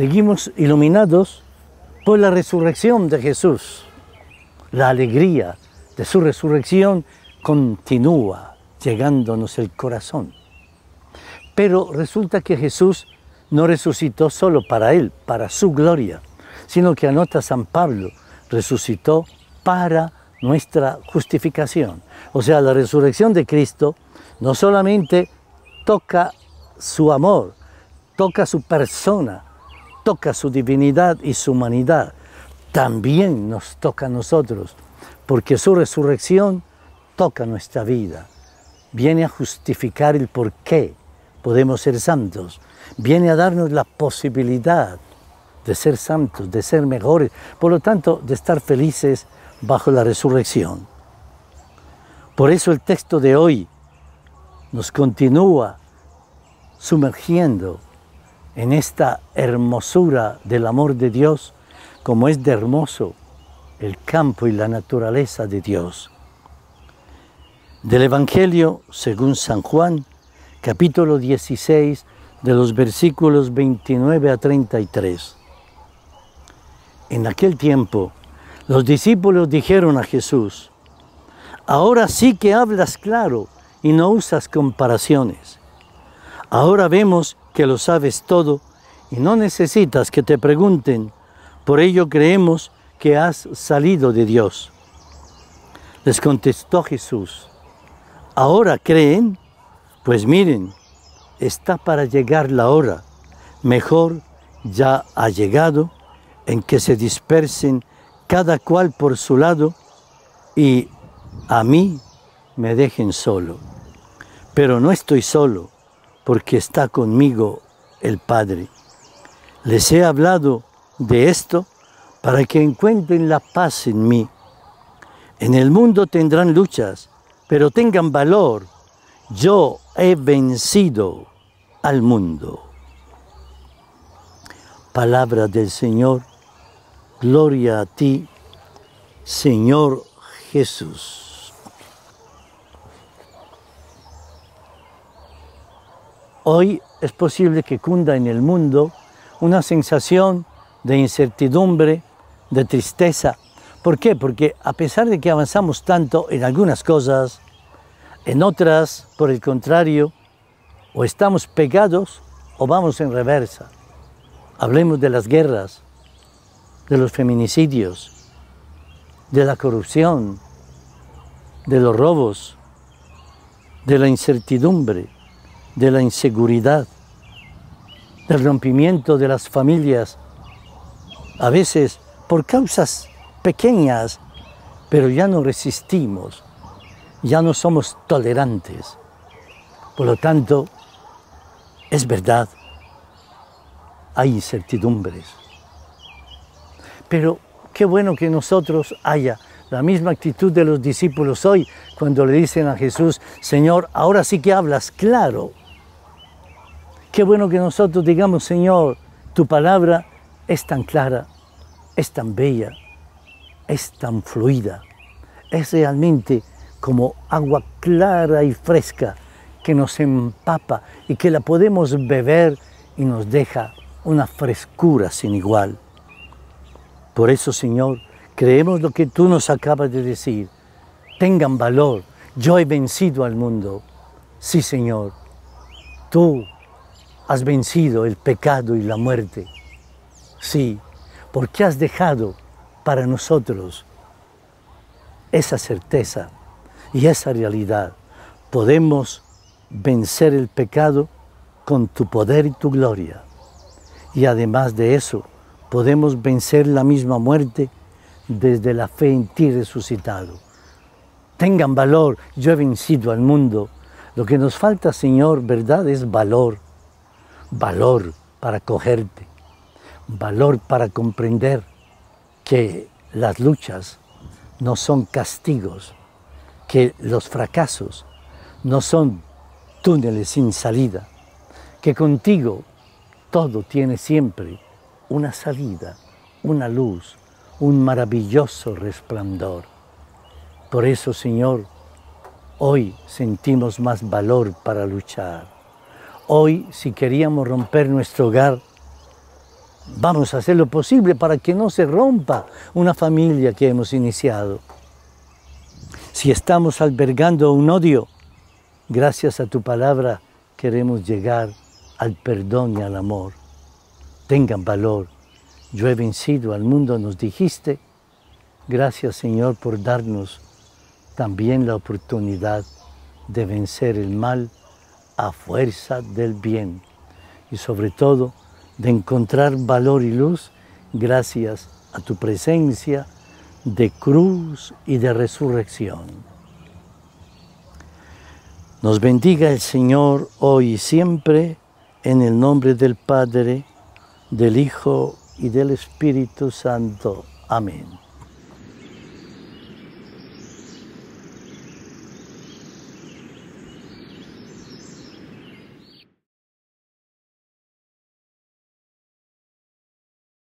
seguimos iluminados por la resurrección de Jesús. La alegría de su resurrección continúa llegándonos el corazón. Pero resulta que Jesús no resucitó solo para Él, para su gloria, sino que anota San Pablo, resucitó para nuestra justificación. O sea, la resurrección de Cristo no solamente toca su amor, toca su persona, toca su divinidad y su humanidad, también nos toca a nosotros, porque su resurrección toca nuestra vida. Viene a justificar el por qué podemos ser santos. Viene a darnos la posibilidad de ser santos, de ser mejores, por lo tanto, de estar felices bajo la resurrección. Por eso el texto de hoy nos continúa sumergiendo en esta hermosura del amor de Dios, como es de hermoso el campo y la naturaleza de Dios. Del Evangelio, según San Juan, capítulo 16, de los versículos 29 a 33. En aquel tiempo, los discípulos dijeron a Jesús, ahora sí que hablas claro y no usas comparaciones. Ahora vemos que lo sabes todo y no necesitas que te pregunten. Por ello creemos que has salido de Dios. Les contestó Jesús, ¿ahora creen? Pues miren, está para llegar la hora, mejor ya ha llegado, en que se dispersen cada cual por su lado y a mí me dejen solo. Pero no estoy solo porque está conmigo el Padre. Les he hablado de esto para que encuentren la paz en mí. En el mundo tendrán luchas, pero tengan valor. Yo he vencido al mundo. Palabra del Señor, gloria a ti, Señor Jesús. Hoy es posible que cunda en el mundo una sensación de incertidumbre, de tristeza. ¿Por qué? Porque a pesar de que avanzamos tanto en algunas cosas, en otras, por el contrario, o estamos pegados o vamos en reversa. Hablemos de las guerras, de los feminicidios, de la corrupción, de los robos, de la incertidumbre de la inseguridad, del rompimiento de las familias, a veces por causas pequeñas, pero ya no resistimos, ya no somos tolerantes. Por lo tanto, es verdad, hay incertidumbres. Pero qué bueno que nosotros haya la misma actitud de los discípulos hoy cuando le dicen a Jesús, Señor, ahora sí que hablas claro. Qué bueno que nosotros digamos, Señor, tu palabra es tan clara, es tan bella, es tan fluida, es realmente como agua clara y fresca que nos empapa y que la podemos beber y nos deja una frescura sin igual. Por eso, Señor, creemos lo que tú nos acabas de decir. Tengan valor, yo he vencido al mundo. Sí, Señor, tú has vencido el pecado y la muerte. Sí, porque has dejado para nosotros esa certeza y esa realidad. Podemos vencer el pecado con tu poder y tu gloria. Y además de eso, podemos vencer la misma muerte desde la fe en ti resucitado. Tengan valor, yo he vencido al mundo. Lo que nos falta, Señor, verdad, es valor valor para cogerte valor para comprender que las luchas no son castigos, que los fracasos no son túneles sin salida, que contigo todo tiene siempre una salida, una luz, un maravilloso resplandor. Por eso, Señor, hoy sentimos más valor para luchar Hoy, si queríamos romper nuestro hogar, vamos a hacer lo posible para que no se rompa una familia que hemos iniciado. Si estamos albergando un odio, gracias a tu palabra queremos llegar al perdón y al amor. Tengan valor. Yo he vencido al mundo, nos dijiste. Gracias Señor por darnos también la oportunidad de vencer el mal a fuerza del bien y sobre todo de encontrar valor y luz gracias a tu presencia de cruz y de resurrección. Nos bendiga el Señor hoy y siempre en el nombre del Padre, del Hijo y del Espíritu Santo. Amén.